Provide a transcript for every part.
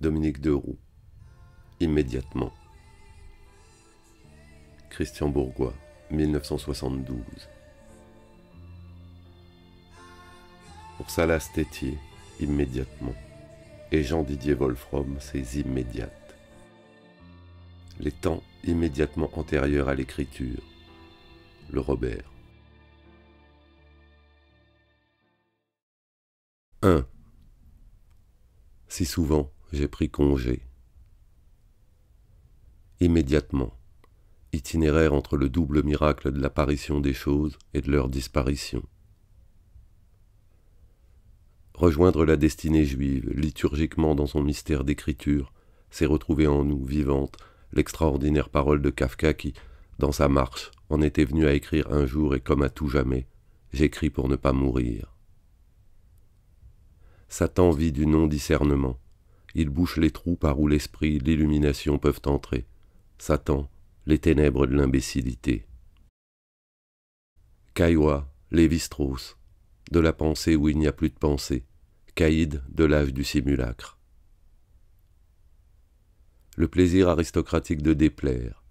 Dominique Deroux, immédiatement. Christian Bourgois, 1972. Pour Salas Tétier, immédiatement. Et Jean-Didier Wolfrom, ses immédiates. Les temps immédiatement antérieurs à l'écriture. Le Robert. 1. Si souvent, j'ai pris congé. Immédiatement, itinéraire entre le double miracle de l'apparition des choses et de leur disparition. Rejoindre la destinée juive, liturgiquement dans son mystère d'écriture, c'est retrouver en nous, vivante, l'extraordinaire parole de Kafka qui, dans sa marche, en était venu à écrire un jour et comme à tout jamais, j'écris pour ne pas mourir. Satan vit du non-discernement, il bouche les trous par où l'esprit, l'illumination peuvent entrer. Satan, les ténèbres de l'imbécilité. Kaiwa, Lévi-Strauss, de la pensée où il n'y a plus de pensée, Caïd de l'âge du simulacre. Le plaisir aristocratique de déplaire,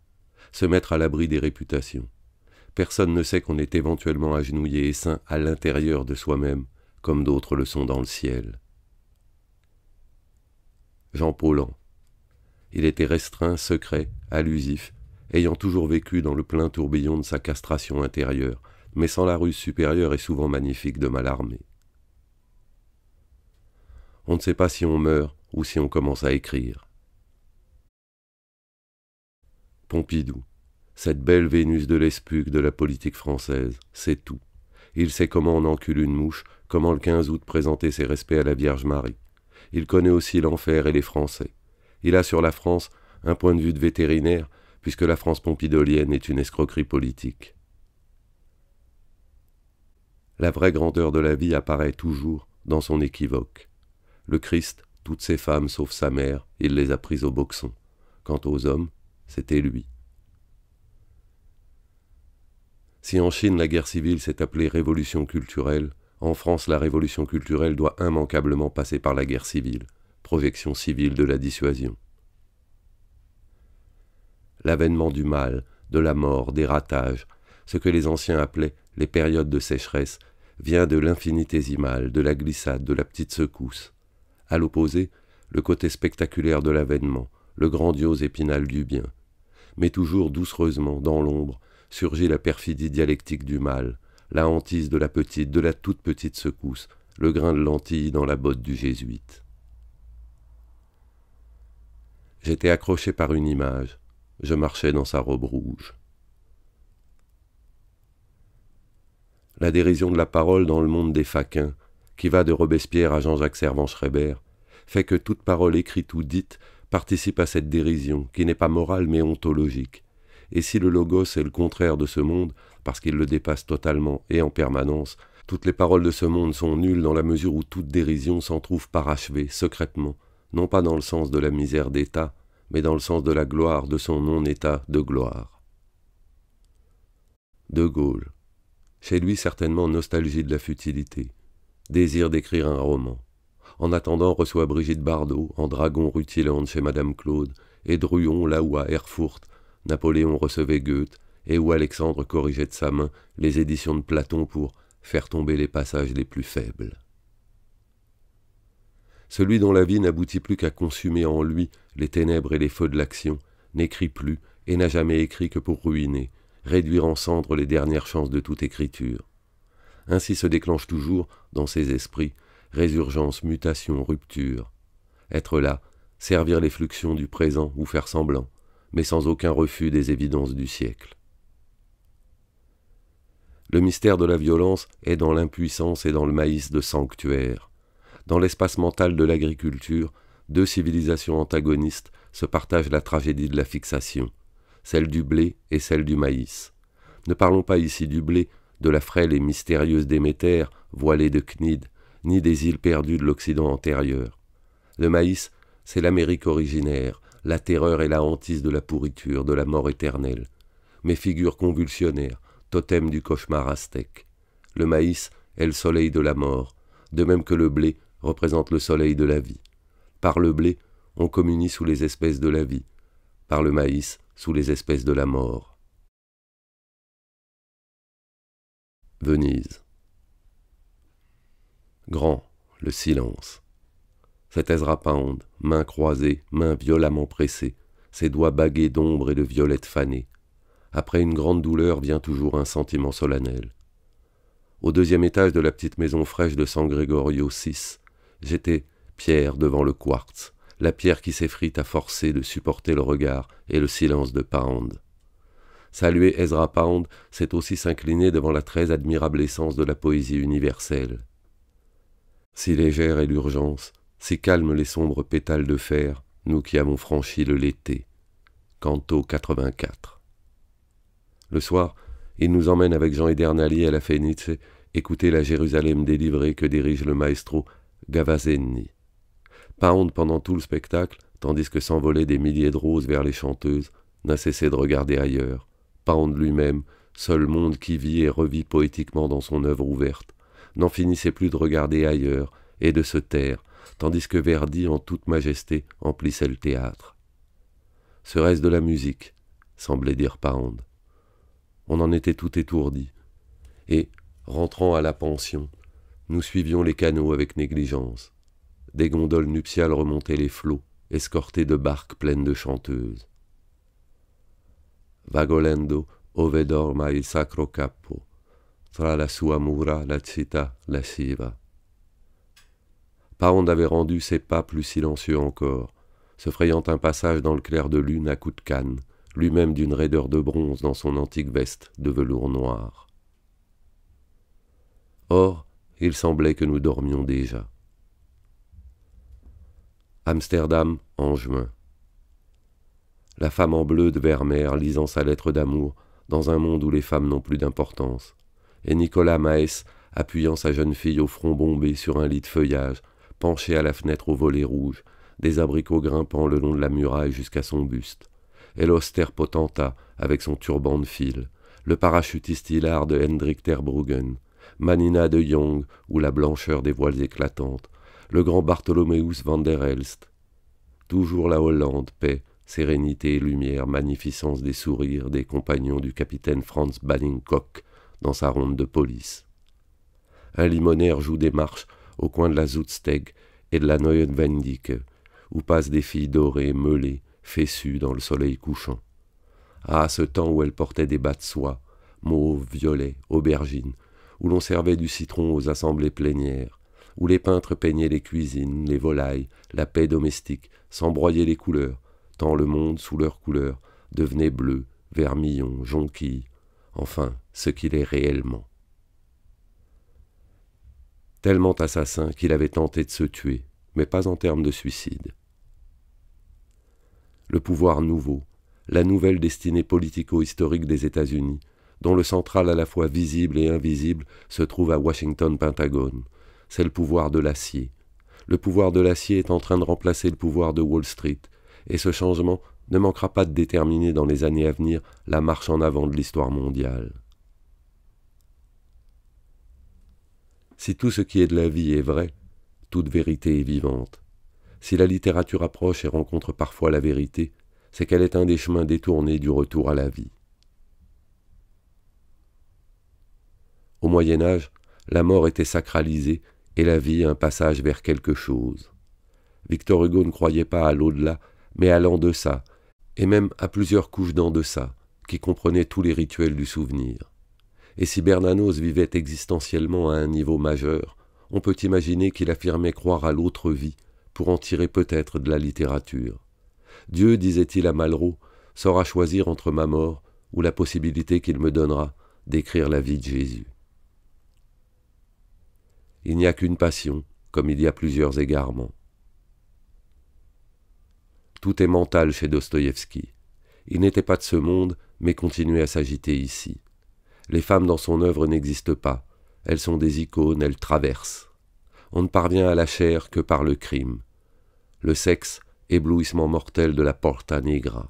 se mettre à l'abri des réputations. Personne ne sait qu'on est éventuellement agenouillé et saint à l'intérieur de soi-même, comme d'autres le sont dans le ciel. Jean Paulan. Il était restreint, secret, allusif, ayant toujours vécu dans le plein tourbillon de sa castration intérieure, mais sans la ruse supérieure et souvent magnifique de Malarmé. On ne sait pas si on meurt ou si on commence à écrire. Pompidou, cette belle Vénus de l'espuc de la politique française, c'est tout. Il sait comment on encule une mouche, comment le 15 août présenter ses respects à la Vierge Marie. Il connaît aussi l'enfer et les Français. Il a sur la France un point de vue de vétérinaire, puisque la France pompidolienne est une escroquerie politique. La vraie grandeur de la vie apparaît toujours dans son équivoque. Le Christ, toutes ses femmes sauf sa mère, il les a prises au boxon. Quant aux hommes, c'était lui. Si en Chine la guerre civile s'est appelée révolution culturelle, en France, la révolution culturelle doit immanquablement passer par la guerre civile, projection civile de la dissuasion. L'avènement du mal, de la mort, des ratages, ce que les anciens appelaient les périodes de sécheresse, vient de l'infinitésimal, de la glissade, de la petite secousse. À l'opposé, le côté spectaculaire de l'avènement, le grandiose épinal du bien. Mais toujours doucereusement, dans l'ombre, surgit la perfidie dialectique du mal, la hantise de la petite, de la toute petite secousse, le grain de lentille dans la botte du jésuite. J'étais accroché par une image, je marchais dans sa robe rouge. La dérision de la parole dans le monde des faquins, qui va de Robespierre à Jean-Jacques Servan-Schreiber, fait que toute parole écrite ou dite participe à cette dérision, qui n'est pas morale mais ontologique. Et si le logos est le contraire de ce monde, parce qu'il le dépasse totalement et en permanence. Toutes les paroles de ce monde sont nulles dans la mesure où toute dérision s'en trouve parachevée, secrètement, non pas dans le sens de la misère d'État, mais dans le sens de la gloire de son non-État de gloire. De Gaulle. Chez lui certainement nostalgie de la futilité, désir d'écrire un roman. En attendant reçoit Brigitte Bardot, en dragon rutilante chez Madame Claude, et Druon là où à Erfurt, Napoléon recevait Goethe, et où Alexandre corrigeait de sa main les éditions de Platon pour faire tomber les passages les plus faibles. Celui dont la vie n'aboutit plus qu'à consumer en lui les ténèbres et les feux de l'action, n'écrit plus et n'a jamais écrit que pour ruiner, réduire en cendres les dernières chances de toute écriture. Ainsi se déclenche toujours, dans ses esprits, résurgence, mutation, rupture. Être là, servir les fluxions du présent ou faire semblant, mais sans aucun refus des évidences du siècle. Le mystère de la violence est dans l'impuissance et dans le maïs de sanctuaire. Dans l'espace mental de l'agriculture, deux civilisations antagonistes se partagent la tragédie de la fixation, celle du blé et celle du maïs. Ne parlons pas ici du blé, de la frêle et mystérieuse Déméter, voilée de Cnide, ni des îles perdues de l'Occident antérieur. Le maïs, c'est l'Amérique originaire, la terreur et la hantise de la pourriture, de la mort éternelle. Mes figures convulsionnaires, totem du cauchemar aztèque. Le maïs est le soleil de la mort, de même que le blé représente le soleil de la vie. Par le blé, on communie sous les espèces de la vie, par le maïs, sous les espèces de la mort. Venise. Grand, le silence. Cette Ezra Pound, main croisée, mains violemment pressées, ses doigts bagués d'ombre et de violettes fanées, après une grande douleur vient toujours un sentiment solennel. Au deuxième étage de la petite maison fraîche de San Gregorio VI, j'étais pierre devant le quartz, la pierre qui s'effrite à forcer de supporter le regard et le silence de Pound. Saluer Ezra Pound, c'est aussi s'incliner devant la très admirable essence de la poésie universelle. Si légère est l'urgence, si calmes les sombres pétales de fer, nous qui avons franchi le l'été. Canto 84 le soir, il nous emmène avec Jean Edernali à la Fenice écouter la Jérusalem délivrée que dirige le maestro Gavazenni. Paonde pendant tout le spectacle, tandis que s'envolaient des milliers de roses vers les chanteuses, n'a cessé de regarder ailleurs. Paonde lui-même, seul monde qui vit et revit poétiquement dans son œuvre ouverte, n'en finissait plus de regarder ailleurs et de se taire, tandis que Verdi en toute majesté emplissait le théâtre. Serait-ce de la musique semblait dire Pound on en était tout étourdi. Et, rentrant à la pension, nous suivions les canaux avec négligence. Des gondoles nuptiales remontaient les flots, escortées de barques pleines de chanteuses. Vagolendo ove dorma il sacro capo, tra la sua mura la città siva. » Paon avait rendu ses pas plus silencieux encore, se frayant un passage dans le clair de lune à coups de canne, lui-même d'une raideur de bronze dans son antique veste de velours noir. Or, il semblait que nous dormions déjà. Amsterdam, en juin. La femme en bleu de Vermeer lisant sa lettre d'amour dans un monde où les femmes n'ont plus d'importance, et Nicolas Maes appuyant sa jeune fille au front bombé sur un lit de feuillage, penché à la fenêtre au volet rouge, des abricots grimpant le long de la muraille jusqu'à son buste et l'austère potentat avec son turban de fil, le parachutiste de Hendrik Terbruggen, Manina de Jong ou la blancheur des voiles éclatantes, le grand Bartholoméus van der Elst. Toujours la Hollande, paix, sérénité et lumière, magnificence des sourires des compagnons du capitaine Franz Banningcock dans sa ronde de police. Un limonaire joue des marches au coin de la Zoutsteg et de la Neuenwendike, où passent des filles dorées, meulées, fessue dans le soleil couchant. Ah, ce temps où elle portait des bas de soie, mauve, violet, aubergine, où l'on servait du citron aux assemblées plénières, où les peintres peignaient les cuisines, les volailles, la paix domestique, s'embroyaient les couleurs, tant le monde, sous leurs couleurs, devenait bleu, vermillon, jonquille, enfin ce qu'il est réellement. Tellement assassin qu'il avait tenté de se tuer, mais pas en termes de suicide le pouvoir nouveau, la nouvelle destinée politico-historique des États-Unis, dont le central à la fois visible et invisible se trouve à Washington Pentagone. C'est le pouvoir de l'acier. Le pouvoir de l'acier est en train de remplacer le pouvoir de Wall Street, et ce changement ne manquera pas de déterminer dans les années à venir la marche en avant de l'histoire mondiale. Si tout ce qui est de la vie est vrai, toute vérité est vivante. Si la littérature approche et rencontre parfois la vérité, c'est qu'elle est un des chemins détournés du retour à la vie. Au Moyen Âge, la mort était sacralisée et la vie un passage vers quelque chose. Victor Hugo ne croyait pas à l'au-delà, mais à l'en-deçà, et même à plusieurs couches d'en-deçà, qui comprenaient tous les rituels du souvenir. Et si Bernanos vivait existentiellement à un niveau majeur, on peut imaginer qu'il affirmait croire à l'autre vie, pour en tirer peut-être de la littérature. Dieu, disait-il à Malraux, saura choisir entre ma mort ou la possibilité qu'il me donnera d'écrire la vie de Jésus. Il n'y a qu'une passion, comme il y a plusieurs égarements. Tout est mental chez Dostoïevski. Il n'était pas de ce monde, mais continuait à s'agiter ici. Les femmes dans son œuvre n'existent pas. Elles sont des icônes, elles traversent on ne parvient à la chair que par le crime. Le sexe, éblouissement mortel de la porta nigra.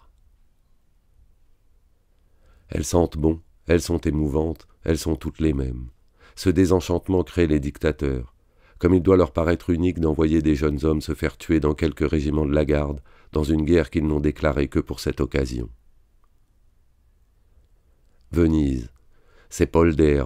Elles sentent bon, elles sont émouvantes, elles sont toutes les mêmes. Ce désenchantement crée les dictateurs. Comme il doit leur paraître unique d'envoyer des jeunes hommes se faire tuer dans quelques régiments de la garde, dans une guerre qu'ils n'ont déclarée que pour cette occasion. Venise, ses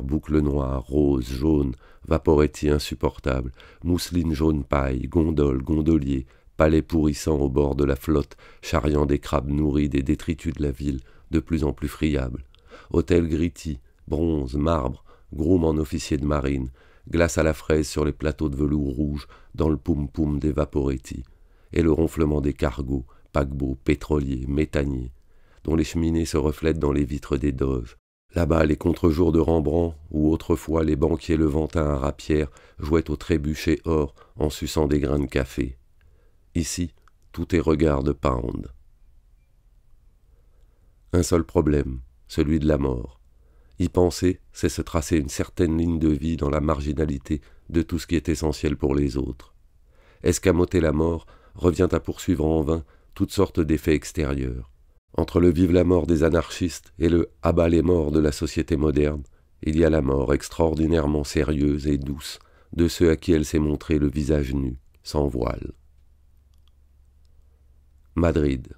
boucles noires, roses, jaunes, vaporetti insupportable, mousseline jaune paille, gondole, gondolier, palais pourrissant au bord de la flotte, charriant des crabes nourris des détritus de la ville, de plus en plus friables. Hôtel gritty, bronze, marbre, groom en officier de marine, glace à la fraise sur les plateaux de velours rouge, dans le poum-poum des vaporetti, et le ronflement des cargos, paquebots, pétroliers, métaniers, dont les cheminées se reflètent dans les vitres des doges, Là-bas, les contre-jours de Rembrandt, où autrefois les banquiers levantins à rapière jouaient au trébuchet or en suçant des grains de café. Ici, tout est regard de pound. Un seul problème, celui de la mort. Y penser, c'est se tracer une certaine ligne de vie dans la marginalité de tout ce qui est essentiel pour les autres. Escamoter la mort revient à poursuivre en vain toutes sortes d'effets extérieurs. Entre le vive la mort des anarchistes et le abat les morts de la société moderne, il y a la mort extraordinairement sérieuse et douce de ceux à qui elle s'est montrée le visage nu, sans voile. Madrid.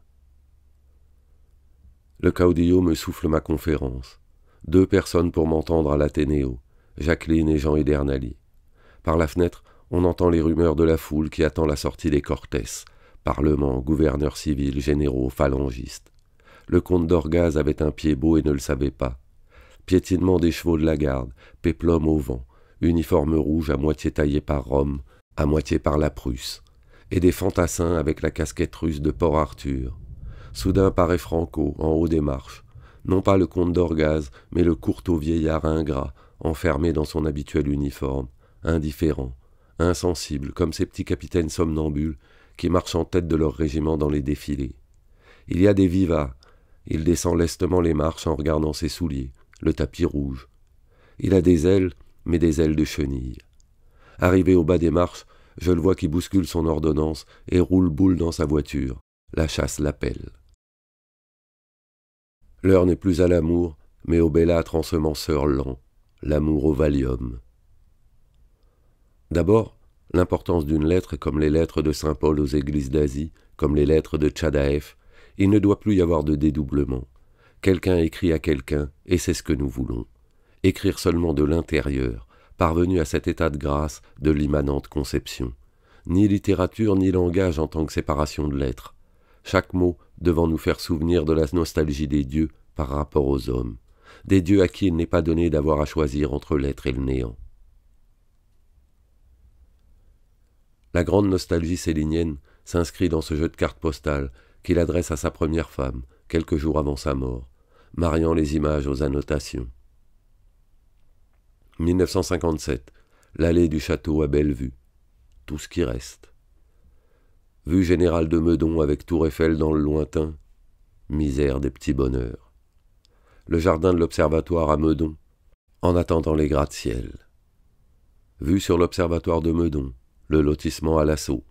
Le caudillo me souffle ma conférence. Deux personnes pour m'entendre à l'Athénéo, Jacqueline et Jean Edernali. Par la fenêtre, on entend les rumeurs de la foule qui attend la sortie des Cortés, parlement, gouverneurs civils, généraux, phalangistes. Le comte d'Orgaz avait un pied beau et ne le savait pas. Piétinement des chevaux de la garde, péplum au vent, uniforme rouge à moitié taillé par Rome, à moitié par la Prusse, et des fantassins avec la casquette russe de Port-Arthur. Soudain paraît Franco, en haut des marches, non pas le comte d'Orgaz, mais le courteau vieillard ingrat, enfermé dans son habituel uniforme, indifférent, insensible, comme ces petits capitaines somnambules qui marchent en tête de leur régiment dans les défilés. Il y a des vivas, il descend lestement les marches en regardant ses souliers, le tapis rouge. Il a des ailes, mais des ailes de chenille. Arrivé au bas des marches, je le vois qui bouscule son ordonnance et roule boule dans sa voiture. La chasse l'appelle. L'heure n'est plus à l'amour, mais au bellâtre ensemenceur lent, l'amour au Valium. D'abord, l'importance d'une lettre comme les lettres de saint Paul aux églises d'Asie, comme les lettres de Tchadaef, il ne doit plus y avoir de dédoublement. Quelqu'un écrit à quelqu'un, et c'est ce que nous voulons. Écrire seulement de l'intérieur, parvenu à cet état de grâce de l'immanente conception. Ni littérature ni langage en tant que séparation de l'être. Chaque mot devant nous faire souvenir de la nostalgie des dieux par rapport aux hommes, des dieux à qui il n'est pas donné d'avoir à choisir entre l'être et le néant. La grande nostalgie célinienne s'inscrit dans ce jeu de cartes postales qu'il adresse à sa première femme, quelques jours avant sa mort, mariant les images aux annotations. 1957. L'allée du château à Bellevue. Tout ce qui reste. Vue générale de Meudon avec Tour Eiffel dans le lointain. Misère des petits bonheurs. Le jardin de l'observatoire à Meudon, en attendant les gratte-ciel. Vue sur l'observatoire de Meudon, le lotissement à l'assaut.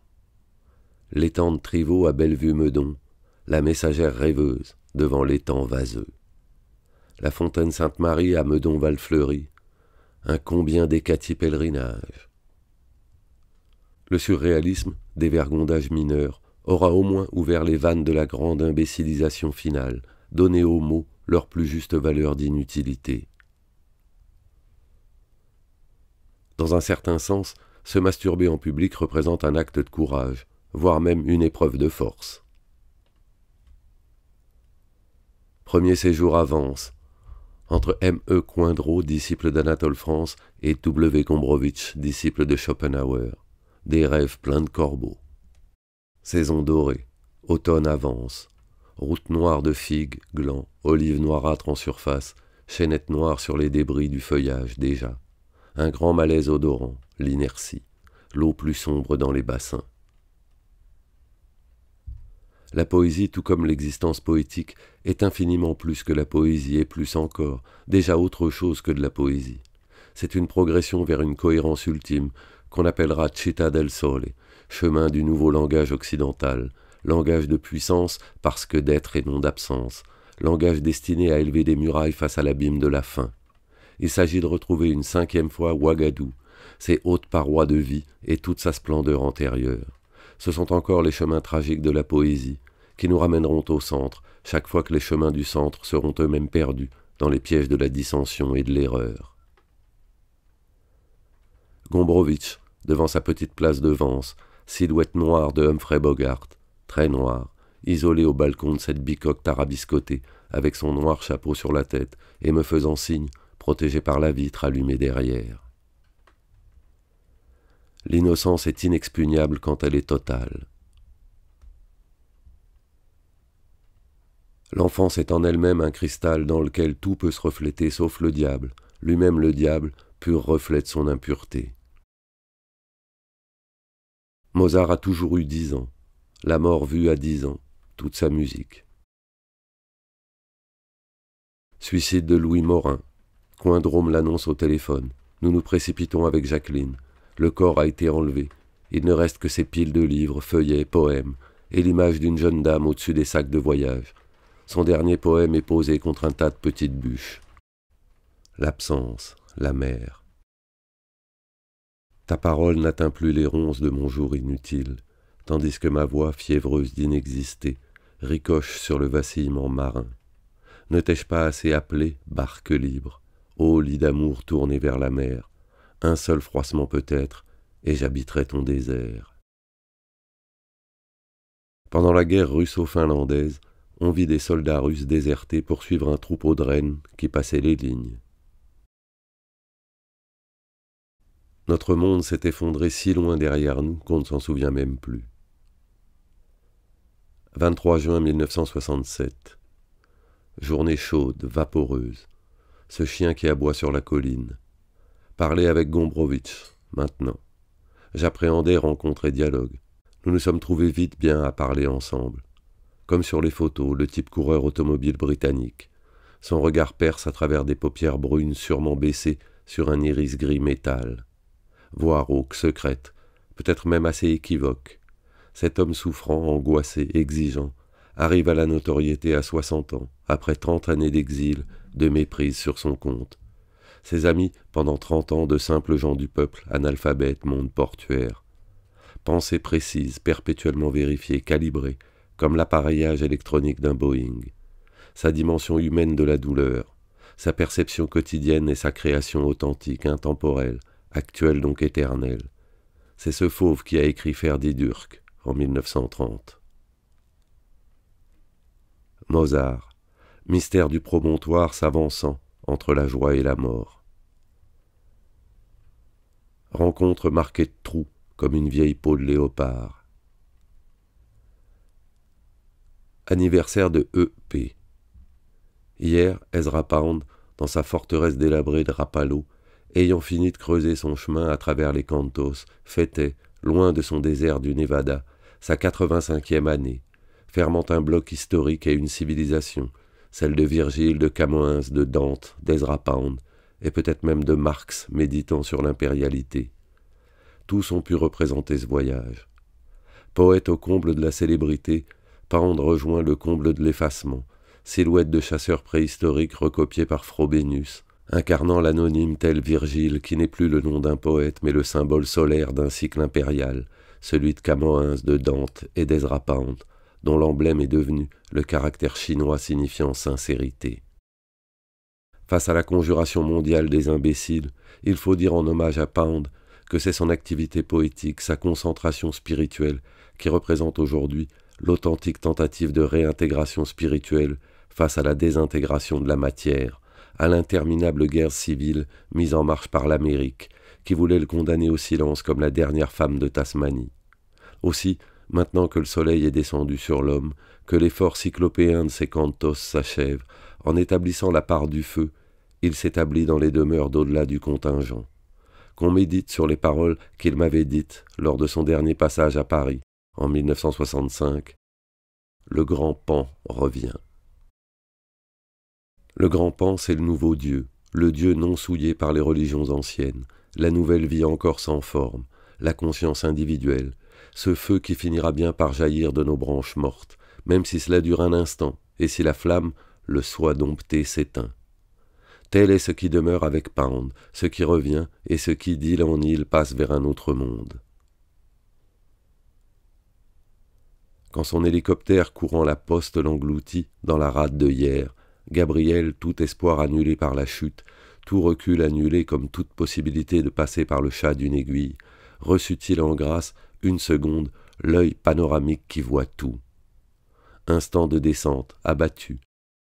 L'étang de Trivaux à Bellevue-Meudon, la messagère rêveuse devant l'étang vaseux. La fontaine Sainte-Marie à Meudon-Valfleury, un combien d'écati pèlerinage. Le surréalisme, des vergondages mineurs, aura au moins ouvert les vannes de la grande imbécilisation finale, donné aux mots leur plus juste valeur d'inutilité. Dans un certain sens, se masturber en public représente un acte de courage, voire même une épreuve de force. Premier séjour avance, entre M. E. Coindreau, disciple d'Anatole France, et W. Gombrowicz, disciple de Schopenhauer. Des rêves pleins de corbeaux. Saison dorée. Automne avance. Route noire de figues, glands, olives noirâtres en surface, chaînettes noires sur les débris du feuillage déjà. Un grand malaise odorant, l'inertie, l'eau plus sombre dans les bassins. La poésie, tout comme l'existence poétique, est infiniment plus que la poésie et plus encore, déjà autre chose que de la poésie. C'est une progression vers une cohérence ultime qu'on appellera Città del Sole, chemin du nouveau langage occidental, langage de puissance parce que d'être et non d'absence, langage destiné à élever des murailles face à l'abîme de la faim. Il s'agit de retrouver une cinquième fois Ouagadou, ses hautes parois de vie et toute sa splendeur antérieure. Ce sont encore les chemins tragiques de la poésie, qui nous ramèneront au centre, chaque fois que les chemins du centre seront eux-mêmes perdus dans les pièges de la dissension et de l'erreur. Gombrowicz, devant sa petite place de Vence, silhouette noire de Humphrey Bogart, très noire, isolé au balcon de cette bicoque tarabiscotée, avec son noir chapeau sur la tête, et me faisant signe, protégé par la vitre allumée derrière. L'innocence est inexpugnable quand elle est totale. L'enfance est en elle-même un cristal dans lequel tout peut se refléter sauf le diable, lui-même le diable, pur reflète son impureté. Mozart a toujours eu dix ans, la mort vue à dix ans, toute sa musique. Suicide de Louis Morin. Coindrome l'annonce au téléphone. Nous nous précipitons avec Jacqueline. Le corps a été enlevé. Il ne reste que ses piles de livres, feuillets, poèmes, et l'image d'une jeune dame au-dessus des sacs de voyage. Son dernier poème est posé contre un tas de petites bûches. L'absence, la mer. Ta parole n'atteint plus les ronces de mon jour inutile, tandis que ma voix fiévreuse d'inexister ricoche sur le vacillement marin. Ne t'ai-je pas assez appelé, barque libre, ô lit d'amour tourné vers la mer, un seul froissement peut-être, et j'habiterai ton désert. Pendant la guerre russo-finlandaise, on vit des soldats russes désertés poursuivre un troupeau de rennes qui passait les lignes. Notre monde s'est effondré si loin derrière nous qu'on ne s'en souvient même plus. 23 juin 1967. Journée chaude, vaporeuse. Ce chien qui aboie sur la colline. Parler avec Gombrowicz, maintenant. J'appréhendais rencontre et dialogue. Nous nous sommes trouvés vite bien à parler ensemble. Comme sur les photos, le type coureur automobile britannique. Son regard perce à travers des paupières brunes sûrement baissées sur un iris gris métal. Voire rauque, secrète, peut-être même assez équivoque. Cet homme souffrant, angoissé, exigeant, arrive à la notoriété à 60 ans, après 30 années d'exil, de méprise sur son compte. Ses amis, pendant 30 ans, de simples gens du peuple, analphabètes, monde portuaire. Pensées précises, perpétuellement vérifiées, calibrées, comme l'appareillage électronique d'un Boeing, sa dimension humaine de la douleur, sa perception quotidienne et sa création authentique, intemporelle, actuelle donc éternelle. C'est ce fauve qui a écrit Ferdi Durk en 1930. Mozart, mystère du promontoire s'avançant entre la joie et la mort. Rencontre marquée de trous comme une vieille peau de léopard Anniversaire de EP. Hier, Ezra Pound, dans sa forteresse délabrée de Rapallo, ayant fini de creuser son chemin à travers les Cantos, fêtait, loin de son désert du Nevada, sa 85e année, fermant un bloc historique et une civilisation, celle de Virgile, de Camoens, de Dante, d'Ezra Pound, et peut-être même de Marx méditant sur l'impérialité. Tous ont pu représenter ce voyage. Poète au comble de la célébrité, Pound rejoint le comble de l'effacement, silhouette de chasseur préhistorique recopiée par Frobenius, incarnant l'anonyme tel Virgile qui n'est plus le nom d'un poète mais le symbole solaire d'un cycle impérial, celui de Camoens, de Dante et d'Ezra Pound, dont l'emblème est devenu le caractère chinois signifiant sincérité. Face à la conjuration mondiale des imbéciles, il faut dire en hommage à Pound que c'est son activité poétique, sa concentration spirituelle, qui représente aujourd'hui l'authentique tentative de réintégration spirituelle face à la désintégration de la matière, à l'interminable guerre civile mise en marche par l'Amérique, qui voulait le condamner au silence comme la dernière femme de Tasmanie. Aussi, maintenant que le soleil est descendu sur l'homme, que l'effort cyclopéen de ses cantos s'achève, en établissant la part du feu, il s'établit dans les demeures d'au-delà du contingent. Qu'on médite sur les paroles qu'il m'avait dites lors de son dernier passage à Paris, en 1965, le grand Pan revient. Le grand Pan, c'est le nouveau Dieu, le Dieu non souillé par les religions anciennes, la nouvelle vie encore sans forme, la conscience individuelle, ce feu qui finira bien par jaillir de nos branches mortes, même si cela dure un instant, et si la flamme, le soi dompté, s'éteint. Tel est ce qui demeure avec Pound, ce qui revient, et ce qui d'île en île passe vers un autre monde. Quand son hélicoptère courant la poste l'engloutit dans la rade de hier, Gabriel, tout espoir annulé par la chute, tout recul annulé comme toute possibilité de passer par le chat d'une aiguille, reçut-il en grâce, une seconde, l'œil panoramique qui voit tout. Instant de descente, abattu.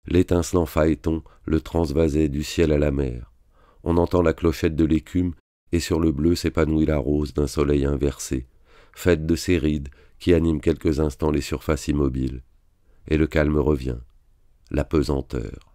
L'étincelant phaéton le transvasait du ciel à la mer. On entend la clochette de l'écume, et sur le bleu s'épanouit la rose d'un soleil inversé, faite de ses rides qui anime quelques instants les surfaces immobiles, et le calme revient, la pesanteur.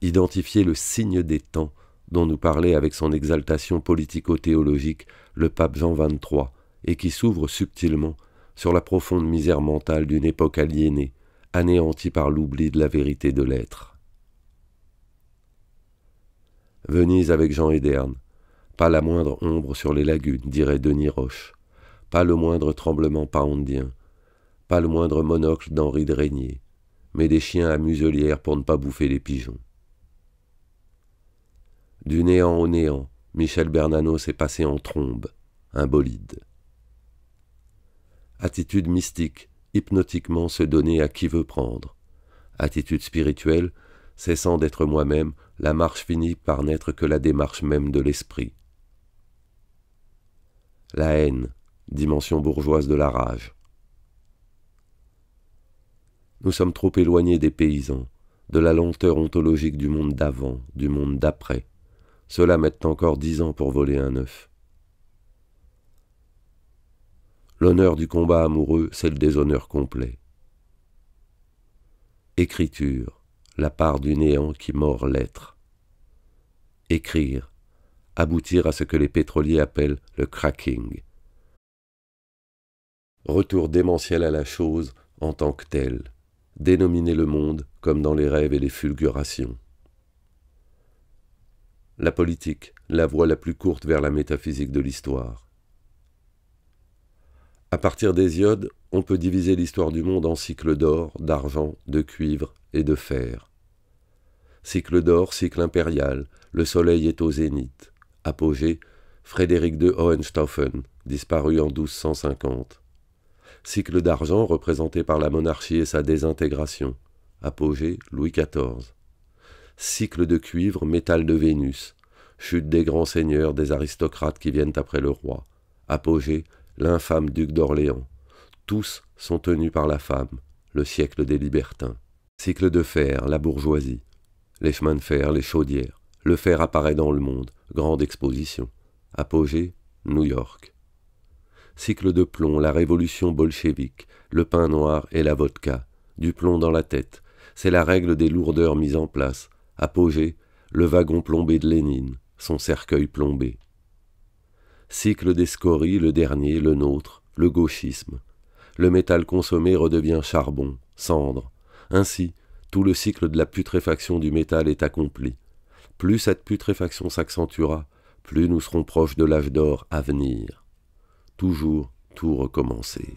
Identifier le signe des temps dont nous parlait avec son exaltation politico-théologique le pape Jean XXIII, et qui s'ouvre subtilement sur la profonde misère mentale d'une époque aliénée, anéantie par l'oubli de la vérité de l'être. Venise avec Jean Ederne, pas la moindre ombre sur les lagunes, dirait Denis Roche. Pas le moindre tremblement paondien. Pas le moindre monocle d'Henri de Régnier. Mais des chiens à muselière pour ne pas bouffer les pigeons. Du néant au néant, Michel Bernano s'est passé en trombe, un bolide. Attitude mystique, hypnotiquement se donner à qui veut prendre. Attitude spirituelle, cessant d'être moi-même, la marche finit par n'être que la démarche même de l'esprit la haine, dimension bourgeoise de la rage. Nous sommes trop éloignés des paysans, de la lenteur ontologique du monde d'avant, du monde d'après. Cela met encore dix ans pour voler un œuf. L'honneur du combat amoureux, c'est le déshonneur complet. Écriture, la part du néant qui mord l'être. Écrire, aboutir à ce que les pétroliers appellent le cracking. Retour démentiel à la chose en tant que tel, dénominer le monde comme dans les rêves et les fulgurations. La politique, la voie la plus courte vers la métaphysique de l'histoire. À partir iodes, on peut diviser l'histoire du monde en cycles d'or, d'argent, de cuivre et de fer. Cycle d'or, cycle impérial, le soleil est au zénith apogée, Frédéric de Hohenstaufen, disparu en 1250. Cycle d'argent représenté par la monarchie et sa désintégration. apogée Louis XIV. Cycle de cuivre, métal de Vénus, chute des grands seigneurs, des aristocrates qui viennent après le roi, apogée l'infâme duc d'Orléans. Tous sont tenus par la femme, le siècle des libertins. Cycle de fer, la bourgeoisie, les chemins de fer, les chaudières. Le fer apparaît dans le monde, grande exposition. Apogée, New York. Cycle de plomb, la révolution bolchevique, le pain noir et la vodka, du plomb dans la tête, c'est la règle des lourdeurs mises en place. Apogée, le wagon plombé de Lénine, son cercueil plombé. Cycle des scories, le dernier, le nôtre, le gauchisme. Le métal consommé redevient charbon, cendre. Ainsi, tout le cycle de la putréfaction du métal est accompli plus cette putréfaction s'accentuera, plus nous serons proches de l'âge d'or à venir. Toujours tout recommencer.